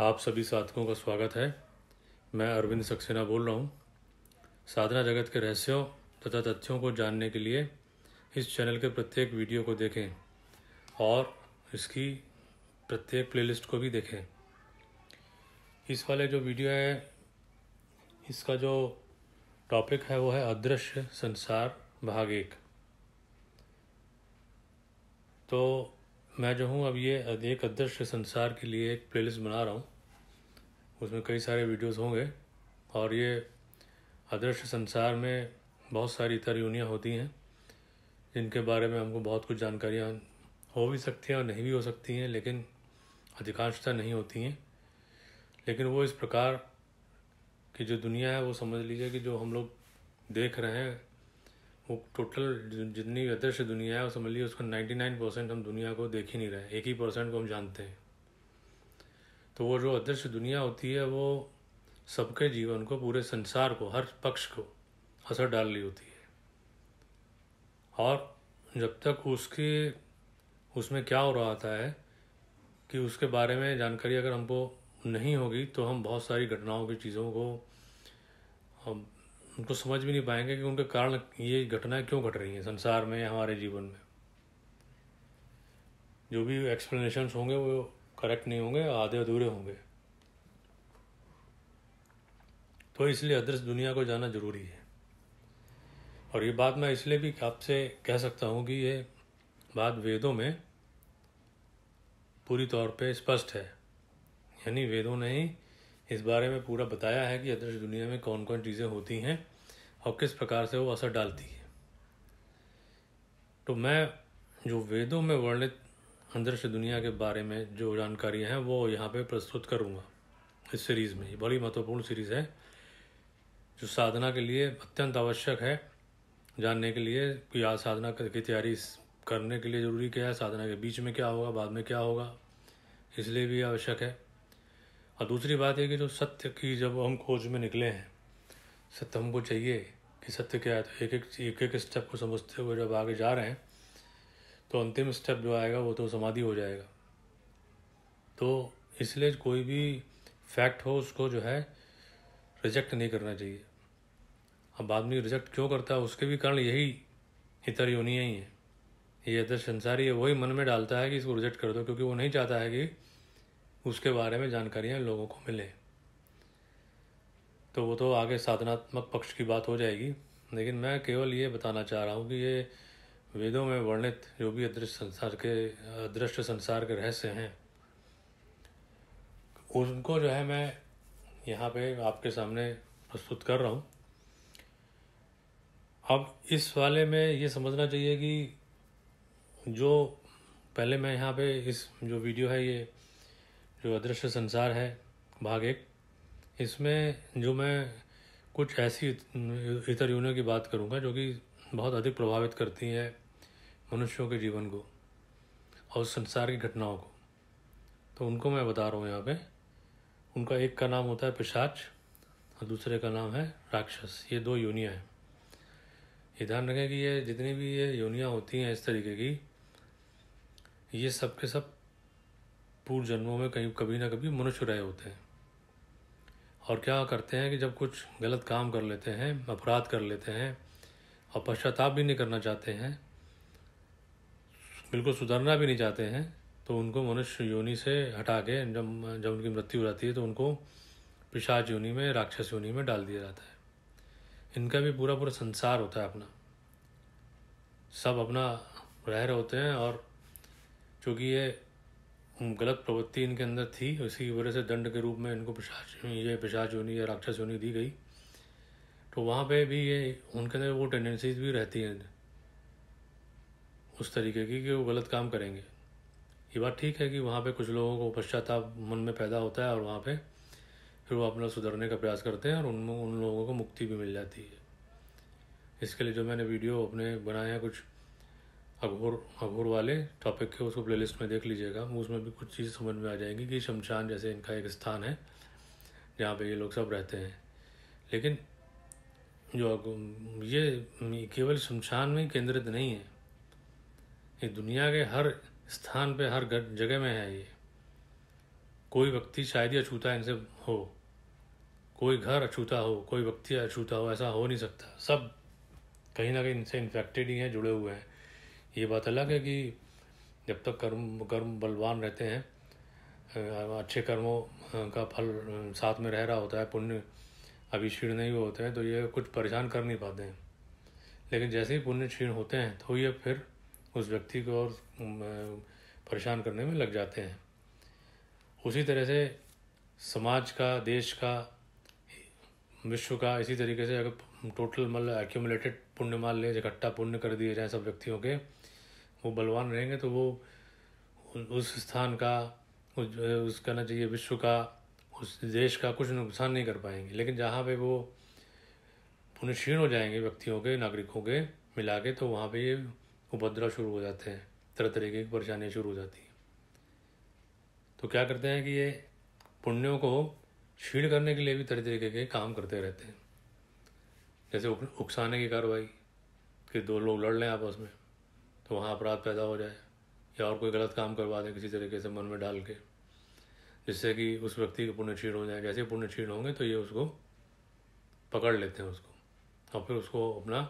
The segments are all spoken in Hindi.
आप सभी साधकों का स्वागत है मैं अरविंद सक्सेना बोल रहा हूँ साधना जगत के रहस्यों तथा तथ्यों को जानने के लिए इस चैनल के प्रत्येक वीडियो को देखें और इसकी प्रत्येक प्लेलिस्ट को भी देखें इस वाले जो वीडियो है इसका जो टॉपिक है वो है अदृश्य संसार भाग एक तो मैं जो हूँ अब ये एक अदृश्य संसार के लिए एक प्लेलिस्ट बना रहा हूँ उसमें कई सारे वीडियोस होंगे और ये अदृश्य संसार में बहुत सारी तरयूनियाँ होती हैं जिनके बारे में हमको बहुत कुछ जानकारियाँ हो भी सकती हैं और नहीं भी हो सकती हैं लेकिन अधिकांशता नहीं होती हैं लेकिन वो इस प्रकार की जो दुनिया है वो समझ लीजिए कि जो हम लोग देख रहे हैं वो टोटल जितनी अदृश्य दुनिया है वो समझ लीजिए उसका नाइन्टी नाइन परसेंट हम दुनिया को देख ही नहीं रहे एक ही परसेंट को हम जानते हैं तो वो जो अदृश्य दुनिया होती है वो सबके जीवन को पूरे संसार को हर पक्ष को असर डाल रही होती है और जब तक उसके उसमें क्या हो रहा था है कि उसके बारे में जानकारी अगर हमको नहीं होगी तो हम बहुत सारी घटनाओं की चीज़ों को उनको समझ भी नहीं पाएंगे कि उनके कारण ये घटनाएं क्यों घट रही हैं संसार में हमारे जीवन में जो भी एक्सप्लेनेशंस होंगे वो करेक्ट नहीं होंगे आधे अधूरे होंगे तो इसलिए अदृश्य दुनिया को जाना ज़रूरी है और ये बात मैं इसलिए भी आपसे कह सकता हूँ कि ये बात वेदों में पूरी तौर पे स्पष्ट है यानी वेदों ने ही इस बारे में पूरा बताया है कि अदृश्य दुनिया में कौन कौन चीज़ें होती हैं और किस प्रकार से वो असर डालती है तो मैं जो वेदों में वर्णित अदृश्य दुनिया के बारे में जो जानकारियाँ हैं वो यहाँ पे प्रस्तुत करूँगा इस सीरीज़ में ये बड़ी महत्वपूर्ण सीरीज़ है जो साधना के लिए अत्यंत आवश्यक है जानने के लिए कि आज साधना की तैयारी करने के लिए ज़रूरी क्या है साधना के बीच में क्या होगा बाद में क्या होगा इसलिए भी आवश्यक है और दूसरी बात है कि जो सत्य की जब हम खोज में निकले हैं सत्य हमको चाहिए कि सत्य क्या है तो एक एक एक एक स्टेप को समझते हुए जब आगे जा रहे हैं तो अंतिम स्टेप जो आएगा वो तो समाधि हो जाएगा तो इसलिए कोई भी फैक्ट हो उसको जो है रिजेक्ट नहीं करना चाहिए अब आदमी रिजेक्ट क्यों करता है उसके भी कारण यही इतर योनिया ही है ये अदर संसारी है वही मन में डालता है कि इसको रिजेक्ट कर दो क्योंकि वो नहीं चाहता है कि उसके बारे में जानकारियाँ लोगों को मिलें तो वो तो आगे साधनात्मक पक्ष की बात हो जाएगी लेकिन मैं केवल ये बताना चाह रहा हूँ कि ये वेदों में वर्णित जो भी अदृश्य संसार के अदृश्य संसार के रहस्य हैं उनको जो है मैं यहाँ पे आपके सामने प्रस्तुत कर रहा हूँ अब इस वाले में ये समझना चाहिए कि जो पहले मैं यहाँ पे इस जो वीडियो है ये जो अदृश्य संसार है भाग एक इसमें जो मैं कुछ ऐसी इतर यूनियों की बात करूँगा जो कि बहुत अधिक प्रभावित करती है मनुष्यों के जीवन को और संसार की घटनाओं को तो उनको मैं बता रहा हूँ यहाँ पे उनका एक का नाम होता है पिशाच और दूसरे का नाम है राक्षस ये दो यूनियाँ हैं ये ध्यान रखें कि ये जितनी भी ये यूनियाँ होती हैं इस तरीके की ये सब के सब पूर्व जन्मों में कहीं कभी ना कभी मनुष्य रहे होते हैं और क्या करते हैं कि जब कुछ गलत काम कर लेते हैं अपराध कर लेते हैं और पश्चाताप भी नहीं करना चाहते हैं बिल्कुल सुधरना भी नहीं चाहते हैं तो उनको मनुष्य योनि से हटा के जब जब उनकी मृत्यु हो जाती है तो उनको पिशाच योनि में राक्षस योनि में डाल दिया जाता है इनका भी पूरा पूरा संसार होता है अपना सब अपना रह रहे होते हैं और चूँकि ये हम्म, गलत प्रवृत्ति इनके अंदर थी उसी वजह से दंड के रूप में इनको पिशाच ये पिशाच होनी या राक्षस होनी दी गई तो वहाँ पे भी ये उनके अंदर वो टेंडेंसीज भी रहती हैं उस तरीके की कि वो गलत काम करेंगे ये बात ठीक है कि वहाँ पे कुछ लोगों को पश्चाताप मन में पैदा होता है और वहाँ पे फिर वो अपना सुधरने का प्रयास करते हैं और उन उन लोगों को मुक्ति भी मिल जाती है इसके लिए जो मैंने वीडियो अपने बनाए हैं कुछ अघोर अघोर वाले टॉपिक के उसको प्लेलिस्ट में देख लीजिएगा उसमें भी कुछ चीज़ समझ में आ जाएंगी कि शमशान जैसे इनका एक स्थान है जहाँ पे ये लोग सब रहते हैं लेकिन जो ये केवल शमशान में केंद्रित नहीं है ये दुनिया के हर स्थान पे हर जगह में है ये कोई व्यक्ति शायद ही अछूता इनसे हो कोई घर अछूता हो कोई व्यक्ति अछूता हो ऐसा हो नहीं सकता सब कहीं ना कहीं इनसे इन्फेक्टेड ही हैं जुड़े हुए हैं ये बात अलग है कि जब तक कर्म कर्म बलवान रहते हैं अच्छे कर्मों का फल साथ में रह रहा होता है पुण्य अभी क्षीण नहीं हुए होते हैं तो ये कुछ परेशान कर नहीं पाते हैं लेकिन जैसे ही पुण्य क्षीण होते हैं तो ये फिर उस व्यक्ति को और परेशान करने में लग जाते हैं उसी तरह से समाज का देश का विश्व का इसी तरीके से अगर टोटल मतलब एक्यूमुलेटेड पुण्य मान लें इकट्ठा पुण्य कर दिए जाए सब व्यक्तियों के वो बलवान रहेंगे तो वो उस स्थान का उस कहना चाहिए विश्व का उस देश का कुछ नुकसान नहीं कर पाएंगे लेकिन जहाँ पे वो उन्हें क्षीण हो जाएंगे व्यक्तियों के नागरिकों के मिला के तो वहाँ पे ये उपद्रव शुरू हो जाते हैं तरह तरीके की परेशानियाँ शुरू हो जाती हैं तो क्या करते हैं कि ये पुण्यों को क्षीण करने के लिए भी तरह तरीके के काम करते रहते हैं जैसे उकसाने की कार्रवाई कि दो लोग लड़ लें आपस में तो वहाँ अपराध पैदा हो जाए या और कोई गलत काम करवा दें किसी तरीके से मन में डाल के जिससे कि उस व्यक्ति के पुण्य क्षीण हो जाए जैसे पुण्य क्षीण होंगे तो ये उसको पकड़ लेते हैं उसको और फिर उसको अपना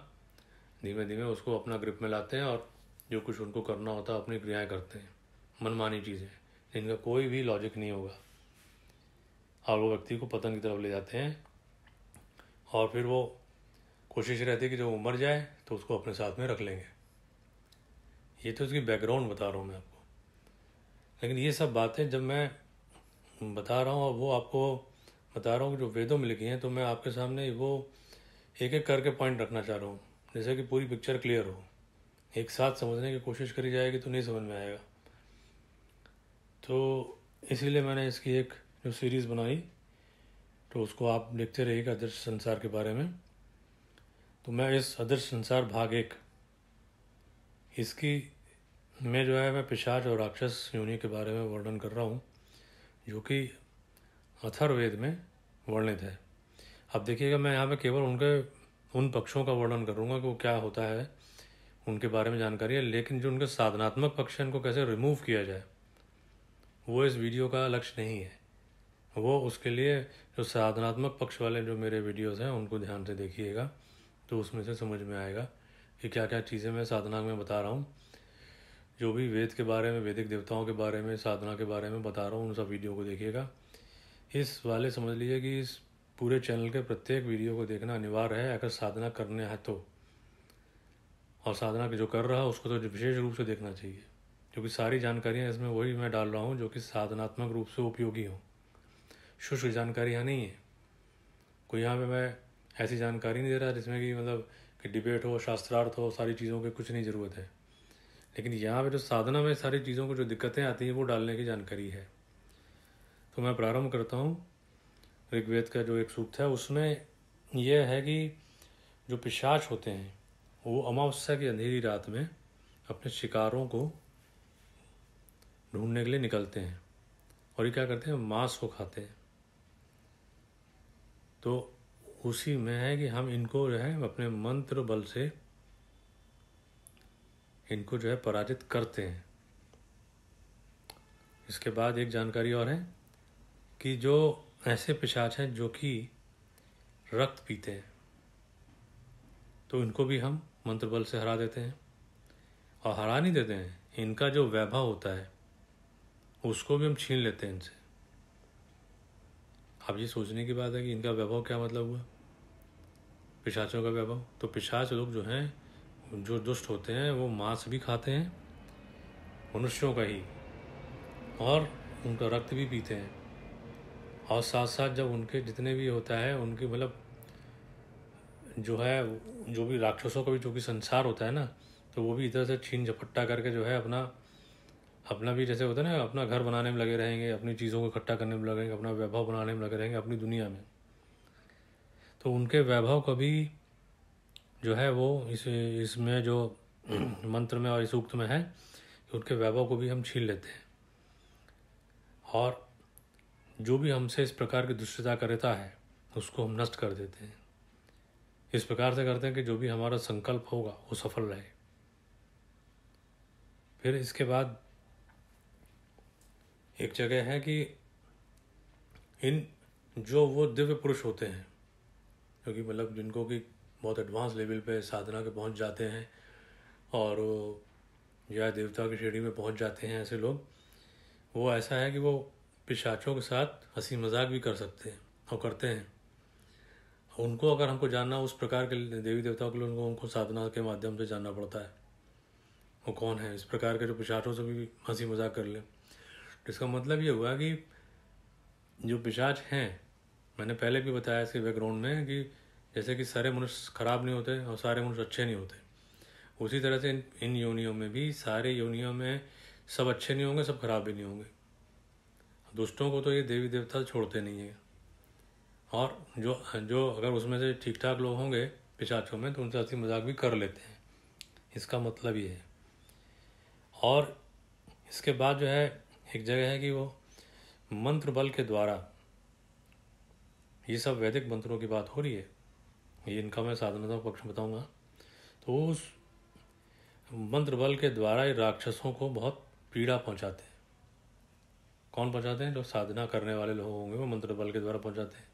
धीमे धीमे उसको अपना ग्रिप में लाते हैं और जो कुछ उनको करना होता है अपनी क्रियाएँ करते हैं मनमानी चीज़ें जिनका कोई भी लॉजिक नहीं होगा और वो व्यक्ति को पतन की तरफ ले जाते हैं और फिर वो कोशिश रहती है कि जब वो मर जाए तो उसको अपने साथ में रख लेंगे ये तो उसकी बैकग्राउंड बता रहा हूँ मैं आपको लेकिन ये सब बातें जब मैं बता रहा हूँ और वो आपको बता रहा हूँ कि जो वेदों में लिखी हैं तो मैं आपके सामने वो एक एक करके पॉइंट रखना चाह रहा हूँ जैसे कि पूरी पिक्चर क्लियर हो एक साथ समझने की कोशिश करी जाएगी तो नहीं समझ में आएगा तो इसीलिए मैंने इसकी एक जो सीरीज़ बनाई तो उसको आप देखते रहिएगा अदृश्य संसार के बारे में तो मैं इस अदृश्य संसार भाग एक इसकी मैं जो है मैं पिशाच और राक्षस योनि के बारे में वर्णन कर रहा हूँ जो कि अथर्वेद में वर्णित है अब देखिएगा मैं यहाँ पे केवल उनके उन पक्षों का वर्णन करूँगा कि वो क्या होता है उनके बारे में जानकारी है लेकिन जो उनके साधनात्मक पक्ष हैं उनको कैसे रिमूव किया जाए वो इस वीडियो का लक्ष्य नहीं है वो उसके लिए जो साधनात्मक पक्ष वाले जो मेरे वीडियोस हैं उनको ध्यान से देखिएगा तो उसमें से समझ में आएगा कि क्या क्या चीज़ें मैं साधना में बता रहा हूँ जो भी वेद के बारे में वैदिक देवताओं के बारे में साधना के बारे में बता रहा हूँ उन सब वीडियो को देखिएगा इस वाले समझ लीजिए कि इस पूरे चैनल के प्रत्येक वीडियो को देखना अनिवार्य है अगर साधना करने है तो और साधना जो कर रहा है उसको तो विशेष रूप से देखना चाहिए क्योंकि सारी जानकारियाँ इसमें वही मैं डाल रहा हूँ जो कि साधनात्मक रूप से उपयोगी हों शुष्क जानकारियाँ नहीं है कोई यहाँ पे मैं ऐसी जानकारी नहीं दे रहा जिसमें कि मतलब कि डिबेट हो शास्त्रार्थ हो सारी चीज़ों की कुछ नहीं ज़रूरत है लेकिन यहाँ पर जो साधना में सारी चीज़ों को जो दिक्कतें आती हैं वो डालने की जानकारी है तो मैं प्रारंभ करता हूँ ऋग्वेद का जो एक सूक्त है उसमें यह है कि जो पिशाच होते हैं वो अमावस्या की अंधेरी रात में अपने शिकारों को ढूंढने के लिए निकलते हैं और ये क्या करते हैं मांस को खाते हैं तो उसी में है कि हम इनको जो है अपने मंत्र बल से इनको जो है पराजित करते हैं इसके बाद एक जानकारी और है कि जो ऐसे पिशाच हैं जो कि रक्त पीते हैं तो इनको भी हम मंत्र बल से हरा देते हैं और हरा नहीं देते हैं इनका जो वैभव होता है उसको भी हम छीन लेते हैं इनसे अब ये सोचने की बात है कि इनका वैभव क्या मतलब हुआ पिशाचों का वैभव तो पिशाच लोग जो हैं जो दुष्ट होते हैं वो मांस भी खाते हैं मनुष्यों का ही और उनका रक्त भी पीते हैं और साथ साथ जब उनके जितने भी होता है उनके मतलब जो है जो भी राक्षसों का भी जो भी संसार होता है ना तो वो भी इधर से छीन झपट्टा करके जो है अपना अपना भी जैसे होता है ना अपना घर बनाने में लगे रहेंगे अपनी चीज़ों को इकट्ठा करने में लगेंगे अपना वैभव बनाने में लगे रहेंगे अपनी दुनिया में तो उनके वैभव कभी जो है वो इस इसमें जो मंत्र में और इस उक्त में है उनके वैभव को भी हम छीन लेते हैं और जो भी हमसे इस प्रकार की दुष्टता करता है उसको हम नष्ट कर देते हैं इस प्रकार से करते हैं कि जो भी हमारा संकल्प होगा वो सफल रहे फिर इसके बाद एक जगह है कि इन जो वो दिव्य पुरुष होते हैं जो कि मतलब जिनको कि बहुत एडवांस लेवल पे साधना के पहुंच जाते हैं और वो या देवता की श्रेणी में पहुंच जाते हैं ऐसे लोग वो ऐसा है कि वो पिशाचों के साथ हंसी मजाक भी कर सकते हैं और करते हैं उनको अगर हमको जानना उस प्रकार के देवी देवताओं के लिए उनको उनको साधना के माध्यम से जानना पड़ता है वो कौन है इस प्रकार के जो पिशाचों से भी हंसी मजाक कर लें इसका मतलब ये हुआ कि जो पिशाच हैं मैंने पहले भी बताया इसके बैकग्राउंड में कि जैसे कि सारे मनुष्य ख़राब नहीं होते और सारे मनुष्य अच्छे नहीं होते उसी तरह से इन इन योनियों में भी सारे योनियों में सब अच्छे नहीं होंगे सब खराब भी नहीं होंगे दुष्टों को तो ये देवी देवता छोड़ते नहीं हैं और जो जो अगर उसमें से ठीक ठाक लोग होंगे पिशाचों में तो उनसे हंसी मजाक भी कर लेते हैं इसका मतलब ये है और इसके बाद जो है एक जगह है कि वो मंत्र बल के द्वारा ये सब वैदिक मंत्रों की बात हो रही है ये इनका मैं साधनता पक्ष बताऊंगा तो उस मंत्र बल के द्वारा ये राक्षसों को बहुत पीड़ा पहुंचाते हैं कौन पहुंचाते हैं जो साधना करने वाले लोग होंगे वो मंत्र बल के द्वारा पहुंचाते हैं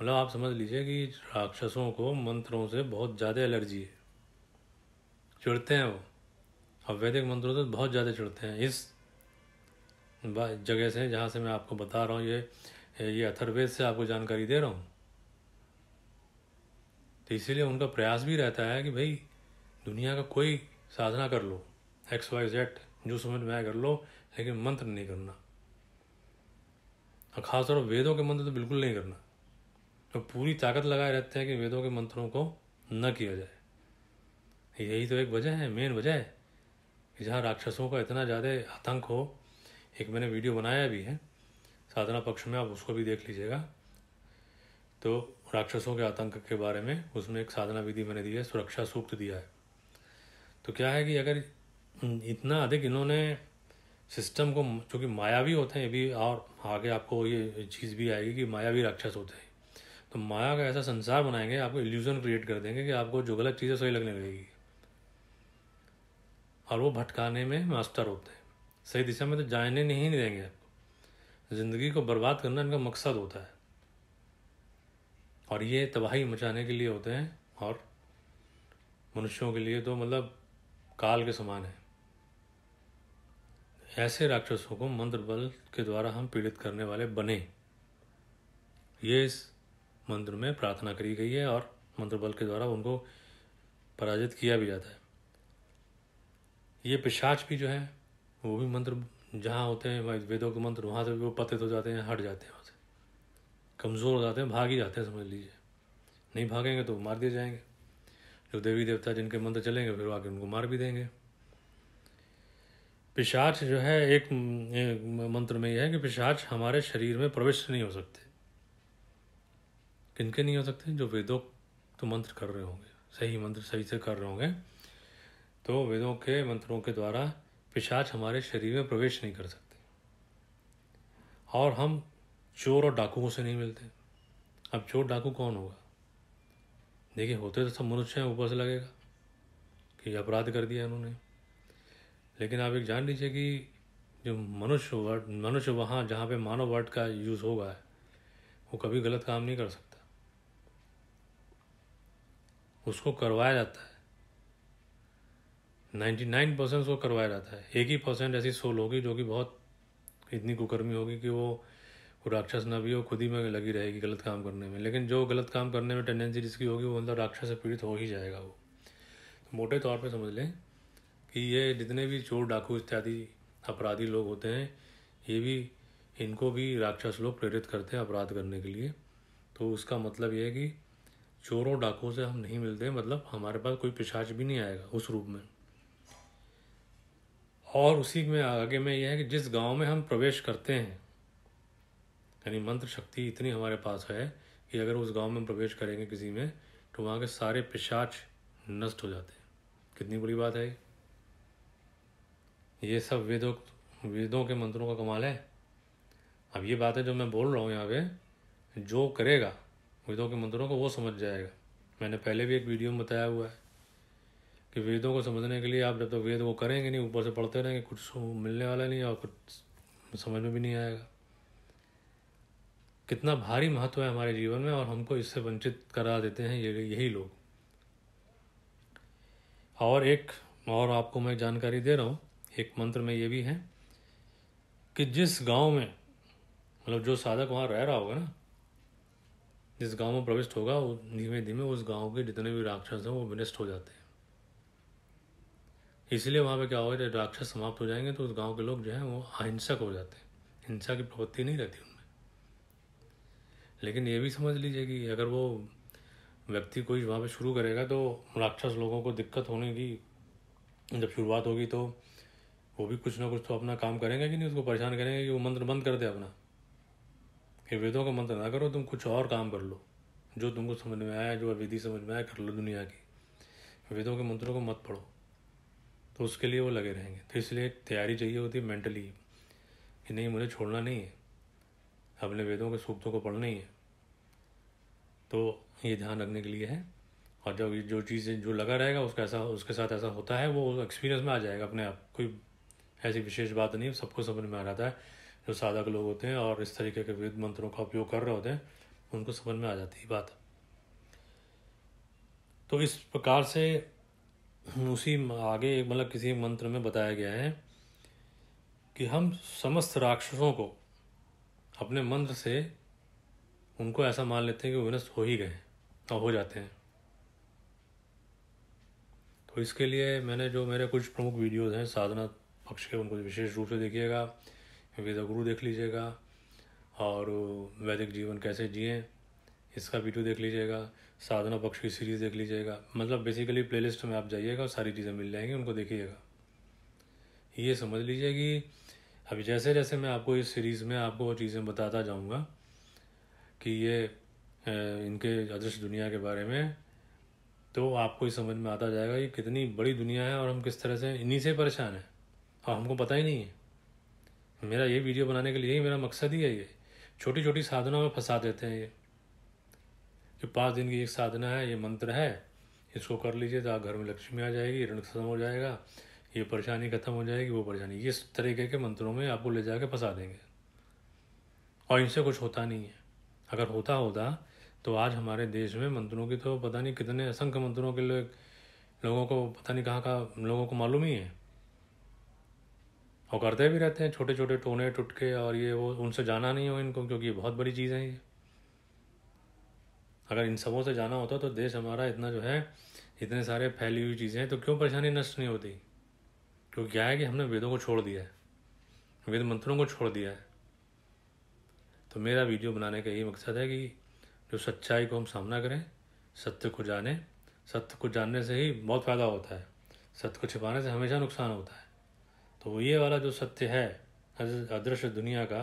मतलब आप समझ लीजिए कि राक्षसों को मंत्रों से बहुत ज़्यादा एलर्जी है चिड़ते हैं वो अब वैदिक मंत्रों से बहुत ज़्यादा चिड़ते हैं इस जगह से जहाँ से मैं आपको बता रहा हूँ ये ये अथर्वेद से आपको जानकारी दे रहा हूँ तो इसीलिए उनका प्रयास भी रहता है कि भाई दुनिया का कोई साधना कर लो एक्स वाई जेड जो समझ में आए कर लो लेकिन मंत्र नहीं करना और ख़ासतौर पर वेदों के मंत्र तो बिल्कुल नहीं करना तो पूरी ताकत लगाए रहते हैं कि वेदों के मंत्रों को न किया जाए यही तो एक वजह है मेन वजह है कि जहाँ राक्षसों का इतना ज़्यादा आतंक हो एक मैंने वीडियो बनाया भी है साधना पक्ष में आप उसको भी देख लीजिएगा तो राक्षसों के आतंक के बारे में उसमें एक साधना विधि मैंने दी है सुरक्षा सूक्त दिया है तो क्या है कि अगर इतना अधिक इन्होंने सिस्टम को चूँकि मायावी होते हैं ये भी और आगे आपको ये चीज़ भी आएगी कि मायावी राक्षस होते हैं तो माया का ऐसा संसार बनाएंगे आपको इल्यूजन क्रिएट कर देंगे कि आपको जो गलत चीज़ें सही लगने लगेगी और वो भटकाने में मास्टर होते हैं सही दिशा में तो जाने नहीं, देंगे आपको ज़िंदगी को बर्बाद करना इनका मकसद होता है और ये तबाही मचाने के लिए होते हैं और मनुष्यों के लिए तो मतलब काल के समान है ऐसे राक्षसों को मंत्र बल के द्वारा हम पीड़ित करने वाले बने ये इस मंत्र में प्रार्थना करी गई है और मंत्र बल के द्वारा उनको पराजित किया भी जाता है ये पिशाच भी जो है वो भी मंत्र जहाँ होते हैं भाई वेदों के मंत्र वहाँ से भी वो पतित हो जाते हैं हट जाते हैं वहाँ से कमज़ोर हो जाते हैं भाग ही जाते हैं समझ लीजिए नहीं भागेंगे तो मार दिए जाएंगे जो देवी देवता जिनके मंत्र चलेंगे फिर आके उनको मार भी देंगे पिशाच जो है एक मंत्र में यह है कि पिशाच हमारे शरीर में प्रविष्ट नहीं हो सकते किनके नहीं हो सकते जो वेदों तो मंत्र कर रहे होंगे सही मंत्र सही से कर रहे होंगे तो वेदों के मंत्रों के द्वारा पिशाच हमारे शरीर में प्रवेश नहीं कर सकते और हम चोर और डाकुओं से नहीं मिलते अब चोर डाकू कौन होगा देखिए होते तो सब मनुष्य हैं ऊपर से लगेगा कि अपराध कर दिया उन्होंने लेकिन आप एक जान लीजिए कि जो मनुष्य वर्ड मनुष्य वहाँ जहाँ पे मानव वर्ड का यूज़ होगा वो कभी गलत काम नहीं कर सकता उसको करवाया जाता है नाइन्टी नाइन परसेंट उसको करवाया जाता है एक ही परसेंट ऐसी सोल होगी जो कि बहुत इतनी कुकर्मी होगी कि वो राक्षस ना भी हो खुद ही में लगी रहेगी गलत काम करने में लेकिन जो गलत काम करने में टेंडेंसी जिसकी होगी वो मतलब राक्षस से पीड़ित हो ही जाएगा वो तो मोटे तौर पर समझ लें कि ये जितने भी चोर डाकू इत्यादि अपराधी लोग होते हैं ये भी इनको भी राक्षस लोग प्रेरित करते हैं अपराध करने के लिए तो उसका मतलब ये है कि चोरों डाकुओं से हम नहीं मिलते मतलब हमारे पास कोई पिशाच भी नहीं आएगा उस रूप में और उसी में आगे में यह है कि जिस गांव में हम प्रवेश करते हैं यानी मंत्र शक्ति इतनी हमारे पास है कि अगर उस गांव में हम प्रवेश करेंगे किसी में तो वहाँ के सारे पिशाच नष्ट हो जाते हैं कितनी बड़ी बात है ये सब वेदों वेदों के मंत्रों का कमाल है अब ये बात है जो मैं बोल रहा हूँ यहाँ पे जो करेगा वेदों के मंत्रों को वो समझ जाएगा मैंने पहले भी एक वीडियो में बताया हुआ है कि वेदों को समझने के लिए आप जब तक तो वेद वो करेंगे नहीं ऊपर से पढ़ते रहेंगे कुछ मिलने वाला नहीं और कुछ समझ में भी नहीं आएगा कितना भारी महत्व है हमारे जीवन में और हमको इससे वंचित करा देते हैं ये यही लोग और एक और आपको मैं जानकारी दे रहा हूँ एक मंत्र में ये भी है कि जिस गांव में मतलब जो साधक वहाँ रह रहा होगा ना जिस गांव में प्रविष्ट होगा धीमे धीमे उस गांव के जितने भी राक्षस हैं वो विनष्ट हो जाते हैं इसलिए वहाँ पे क्या होगा जब राक्षस समाप्त हो जाएंगे तो उस गांव के लोग जो हैं वो अहिंसक हो जाते हैं हिंसा की प्रवृत्ति नहीं रहती उनमें लेकिन ये भी समझ लीजिए कि अगर वो व्यक्ति कोई वहाँ पे शुरू करेगा तो राक्षस लोगों को दिक्कत होने की जब शुरुआत होगी तो वो भी कुछ ना कुछ तो अपना काम करेंगे कि नहीं उसको परेशान करेंगे कि वो मंत्र बंद कर दे अपना कि वेदों का मंत्र ना करो तुम कुछ और काम कर लो जो तुमको समझ में आया जो विधि समझ में आया कर लो दुनिया की वेदों के मंत्रों को मत पढ़ो तो उसके लिए वो लगे रहेंगे तो इसलिए तैयारी चाहिए होती है मेंटली कि नहीं मुझे छोड़ना नहीं है अपने वेदों के सूक्तों को पढ़ना ही है तो ये ध्यान रखने के लिए है और जब जो चीज़ें जो लगा रहेगा उसका ऐसा उसके साथ ऐसा होता है वो एक्सपीरियंस में आ जाएगा अपने आप कोई ऐसी विशेष बात नहीं सबको समझ में आ जाता है जो साधक लोग होते हैं और इस तरीके के वेद मंत्रों का उपयोग कर रहे होते हैं उनको समझ में आ जाती है बात तो इस प्रकार से उसी आगे मतलब किसी मंत्र में बताया गया है कि हम समस्त राक्षसों को अपने मंत्र से उनको ऐसा मान लेते हैं कि वो विनष्ट हो ही गए और हो जाते हैं तो इसके लिए मैंने जो मेरे कुछ प्रमुख वीडियोज़ हैं साधना पक्ष के उनको विशेष रूप से देखिएगा वेद गुरु देख लीजिएगा और वैदिक जीवन कैसे जिए इसका वीडियो तो देख लीजिएगा साधना पक्ष की सीरीज़ देख लीजिएगा मतलब बेसिकली प्लेलिस्ट में आप जाइएगा और सारी चीज़ें मिल जाएंगी उनको देखिएगा ये समझ लीजिए कि अभी जैसे जैसे मैं आपको इस सीरीज़ में आपको वो चीज़ें बताता जाऊँगा कि ये इनके अदृश्य दुनिया के बारे में तो आपको ही समझ में आता जाएगा कि कितनी बड़ी दुनिया है और हम किस तरह से इन्हीं से परेशान हैं और हमको पता ही नहीं है मेरा ये वीडियो बनाने के लिए ही मेरा मकसद ही है ये छोटी छोटी साधनाओं में फंसा देते हैं ये जो पाँच दिन की एक साधना है ये मंत्र है इसको कर लीजिए तो आप घर में लक्ष्मी आ जाएगी ऋण खत्म हो जाएगा ये परेशानी खत्म हो जाएगी वो परेशानी इस तरीके के मंत्रों में आपको ले जाके फंसा देंगे और इनसे कुछ होता नहीं है अगर होता होता तो आज हमारे देश में मंत्रों की तो पता नहीं कितने असंख्य मंत्रों के लिए लोगों को पता नहीं कहाँ कहाँ लोगों को मालूम ही है और करते भी रहते हैं छोटे छोटे टोने टुटके और ये वो उनसे जाना नहीं हो इनको क्योंकि ये बहुत बड़ी चीज़ है ये अगर इन सबों से जाना होता तो देश हमारा इतना जो है इतने सारे फैली हुई चीज़ें हैं तो क्यों परेशानी नष्ट नहीं होती क्योंकि क्या है कि हमने वेदों को छोड़ दिया है वेद मंत्रों को छोड़ दिया है तो मेरा वीडियो बनाने का यही मकसद है कि जो सच्चाई को हम सामना करें सत्य को जाने सत्य को जानने से ही बहुत फ़ायदा होता है सत्य को छिपाने से हमेशा नुकसान होता है तो ये वाला जो सत्य है अदृश्य दुनिया का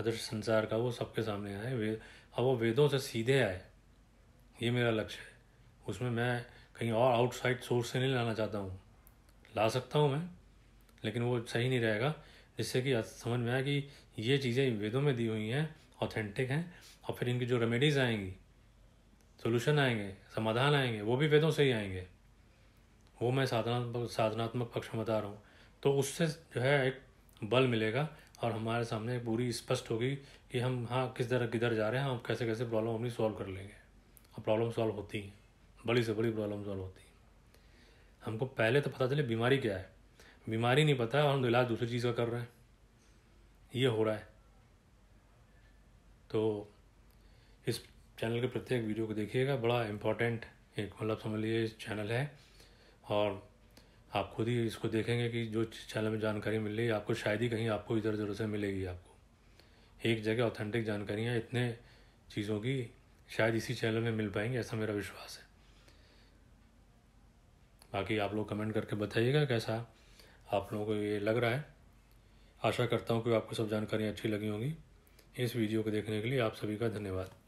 अदृश्य संसार का वो सबके सामने आए वे अब वो वेदों से सीधे आए ये मेरा लक्ष्य है उसमें मैं कहीं और आउटसाइड सोर्स से नहीं लाना चाहता हूँ ला सकता हूँ मैं लेकिन वो सही नहीं रहेगा जिससे कि समझ में आए कि ये चीज़ें वेदों में दी हुई हैं ऑथेंटिक हैं और फिर इनकी जो रेमेडीज़ आएंगी सोल्यूशन आएंगे समाधान आएंगे वो भी वेदों से ही आएंगे वो मैं साधनात्मक साधनात्मक पक्ष में बता रहा हूँ तो उससे जो है एक बल मिलेगा और हमारे सामने पूरी स्पष्ट होगी कि हम हाँ किस तरह किधर जा रहे हैं हम कैसे कैसे प्रॉब्लम अपनी सॉल्व कर लेंगे और प्रॉब्लम सॉल्व होती बड़ी से बड़ी प्रॉब्लम सॉल्व होती हमको पहले तो पता चले बीमारी क्या है बीमारी नहीं पता और हम तो इलाज दूसरी चीज़ का कर रहे हैं ये हो रहा है तो इस चैनल के प्रत्येक वीडियो को देखिएगा बड़ा इम्पोर्टेंट एक मतलब समझ लीजिए चैनल है और आप खुद ही इसको देखेंगे कि जो चैनल में जानकारी मिल रही है आपको शायद ही कहीं आपको इधर उधर से मिलेगी आपको एक जगह ऑथेंटिक जानकारियाँ इतने चीज़ों की शायद इसी चैनल में मिल पाएंगे ऐसा मेरा विश्वास है बाकी आप लोग कमेंट करके बताइएगा कैसा आप लोगों को ये लग रहा है आशा करता हूँ कि आपको सब जानकारियाँ अच्छी लगी होंगी इस वीडियो को देखने के लिए आप सभी का धन्यवाद